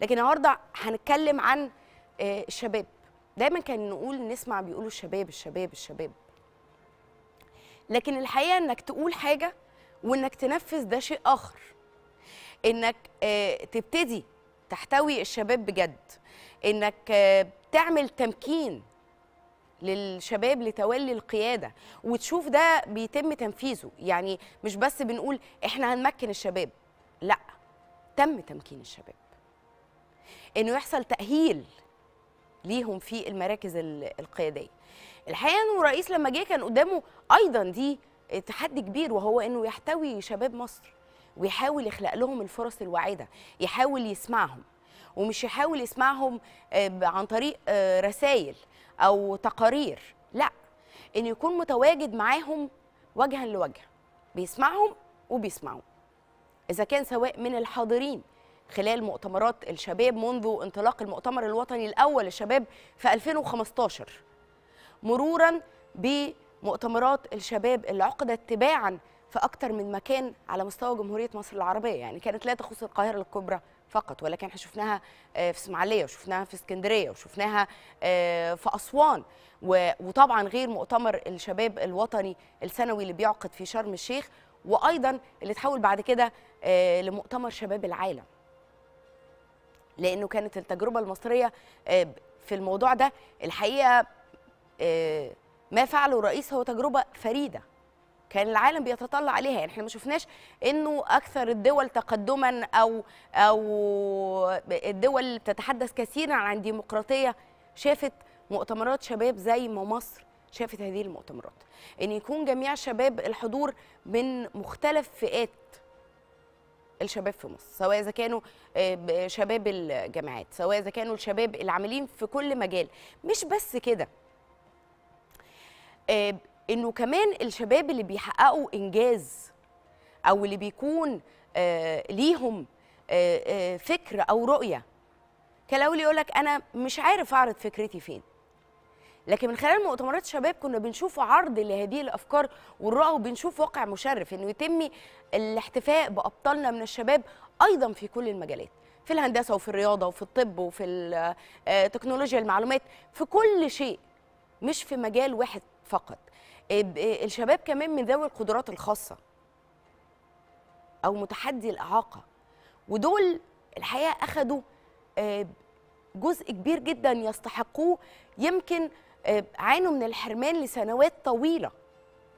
لكن النهارده هنتكلم عن الشباب آه، دايما كان نقول نسمع بيقولوا الشباب الشباب الشباب لكن الحقيقه انك تقول حاجه وانك تنفذ ده شيء اخر انك آه، تبتدي تحتوي الشباب بجد انك آه، تعمل تمكين للشباب لتولي القياده وتشوف ده بيتم تنفيذه يعني مش بس بنقول احنا هنمكن الشباب لا تم تمكين الشباب انه يحصل تاهيل ليهم في المراكز القياديه الحقيقه انه الرئيس لما جه كان قدامه ايضا دي تحدي كبير وهو انه يحتوي شباب مصر ويحاول يخلق لهم الفرص الواعده يحاول يسمعهم ومش يحاول يسمعهم آه، عن طريق آه، رسائل او تقارير لا ان يكون متواجد معاهم وجها لوجه بيسمعهم وبيسمعوا اذا كان سواء من الحاضرين خلال مؤتمرات الشباب منذ انطلاق المؤتمر الوطني الأول للشباب في 2015 مرورا بمؤتمرات الشباب اللي عقدت تباعا في أكثر من مكان على مستوى جمهورية مصر العربية يعني كانت لا تخص القاهرة الكبرى فقط ولكن احنا شفناها آه، في اسماعيليه وشفناها في اسكندريه وشفناها آه، في اسوان وطبعا غير مؤتمر الشباب الوطني السنوي اللي بيعقد في شرم الشيخ وايضا اللي تحول بعد كده آه، لمؤتمر شباب العالم لانه كانت التجربه المصريه آه، في الموضوع ده الحقيقه آه، ما فعله الرئيس هو تجربه فريده كان العالم بيتطلع عليها يعني احنا ما شفناش انه اكثر الدول تقدما او او الدول اللي بتتحدث كثيرا عن ديمقراطيه شافت مؤتمرات شباب زي ما مصر شافت هذه المؤتمرات ان يكون جميع شباب الحضور من مختلف فئات الشباب في مصر سواء اذا كانوا آه، شباب الجامعات سواء اذا كانوا الشباب العاملين في كل مجال مش بس كده آه، انه كمان الشباب اللي بيحققوا انجاز او اللي بيكون آه، ليهم فكر او رؤيه كلاولي يقول لك انا مش عارف اعرض فكرتي فين لكن من خلال مؤتمرات الشباب كنا بنشوف عرض لهذه الافكار والرؤى وبنشوف واقع مشرف انه يتم الاحتفاء بابطالنا من الشباب ايضا في كل المجالات في الهندسه وفي الرياضه وفي الطب وفي آه، تكنولوجيا المعلومات في كل شيء مش في مجال واحد فقط آه، آه، الشباب كمان من ذوي القدرات الخاصه او متحدي الاعاقه ودول الحقيقه اخذوا جزء كبير جدا يستحقوه يمكن آه، عانوا من الحرمان لسنوات طويله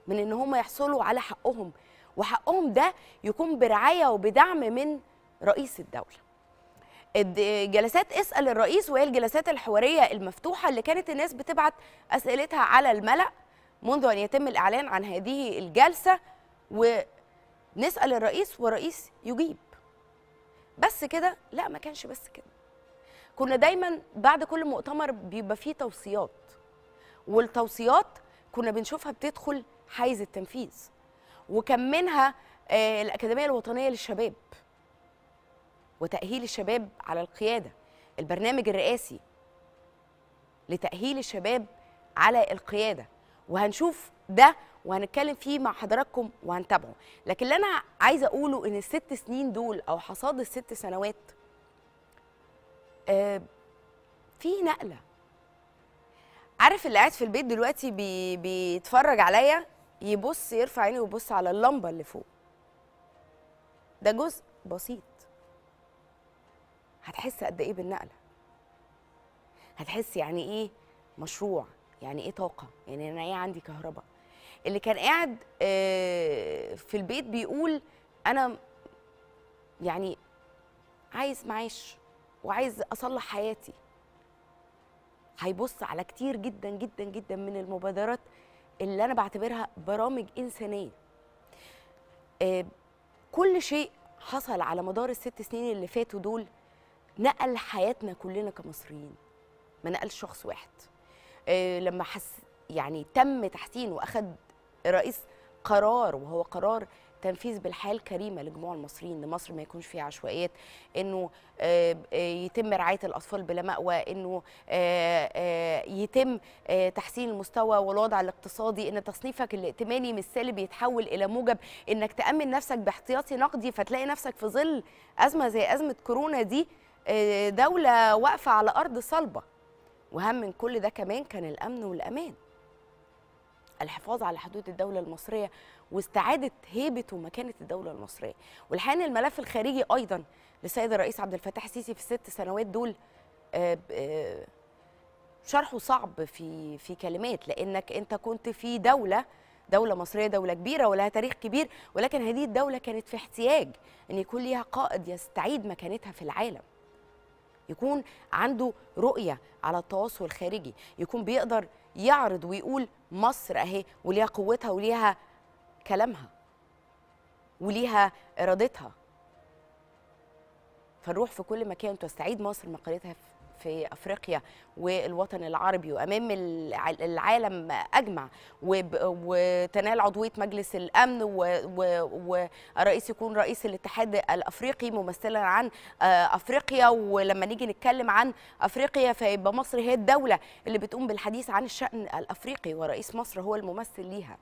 من ان هم يحصلوا على حقهم وحقهم ده يكون برعايه وبدعم من رئيس الدوله جلسات اسال الرئيس وهي الجلسات الحواريه المفتوحه اللي كانت الناس بتبعت اسئلتها على الملا منذ ان يتم الاعلان عن هذه الجلسه ونسال الرئيس والرئيس يجيب بس كده لا ما كانش بس كده كنا دايما بعد كل مؤتمر بيبقى فيه توصيات والتوصيات كنا بنشوفها بتدخل حيز التنفيذ وكان منها آه، الأكاديمية الوطنية للشباب وتأهيل الشباب على القيادة البرنامج الرئاسي لتأهيل الشباب على القيادة وهنشوف ده وهنتكلم فيه مع حضراتكم وهنتابعه لكن اللي أنا عايزة أقوله إن الست سنين دول أو حصاد الست سنوات آه، في نقلة عارف اللي قاعد في البيت دلوقتي بي... بيتفرج عليا يبص يرفع عينه ويبص على اللمبه اللي فوق ده جزء بسيط هتحس قد ايه بالنقله هتحس يعني ايه مشروع يعني ايه طاقه يعني انا ايه عندي كهرباء اللي كان قاعد آه، في البيت بيقول انا يعني عايز معاش وعايز اصلح حياتي هيبص على كتير جدا جدا جدا من المبادرات اللي انا بعتبرها برامج انسانيه آه، كل شيء حصل على مدار الست سنين اللي فاتوا دول نقل حياتنا كلنا كمصريين ما نقلش شخص واحد آه، لما حس يعني تم تحسين واخد الرئيس قرار وهو قرار تنفيذ بالحياه الكريمه لجموع المصريين ان مصر ما يكونش فيها عشوائيات انه آه، آه، يتم رعايه الاطفال بلا ماوى انه آه، يتم تحسين المستوى والوضع الاقتصادي ان تصنيفك الائتماني من السالب يتحول الى موجب انك تامن نفسك باحتياطي نقدي فتلاقي نفسك في ظل ازمه زي ازمه كورونا دي دوله واقفه على ارض صلبه واهم من كل ده كمان كان الامن والامان الحفاظ على حدود الدوله المصريه واستعاده هيبه ومكانه الدوله المصريه والحقيقه الملف الخارجي ايضا للسيد الرئيس عبد الفتاح السيسي في الست سنوات دول آه، آه، شرحه صعب في في كلمات لانك انت كنت في دوله دولة مصرية دولة كبيرة ولها تاريخ كبير ولكن هذه الدولة كانت في احتياج أن يكون ليها قائد يستعيد مكانتها في العالم يكون عنده رؤية على التواصل الخارجي يكون بيقدر يعرض ويقول مصر اهي وليها قوتها وليها كلامها وليها ارادتها فنروح في كل مكان تستعيد مصر مقالتها في افريقيا والوطن العربي وامام العالم اجمع وتنال عضويه مجلس الامن والرئيس يكون رئيس الاتحاد الافريقي ممثلا عن آه، افريقيا ولما نيجي نتكلم عن افريقيا فيبقى مصر هي الدوله اللي بتقوم بالحديث عن الشان الافريقي ورئيس مصر هو الممثل ليها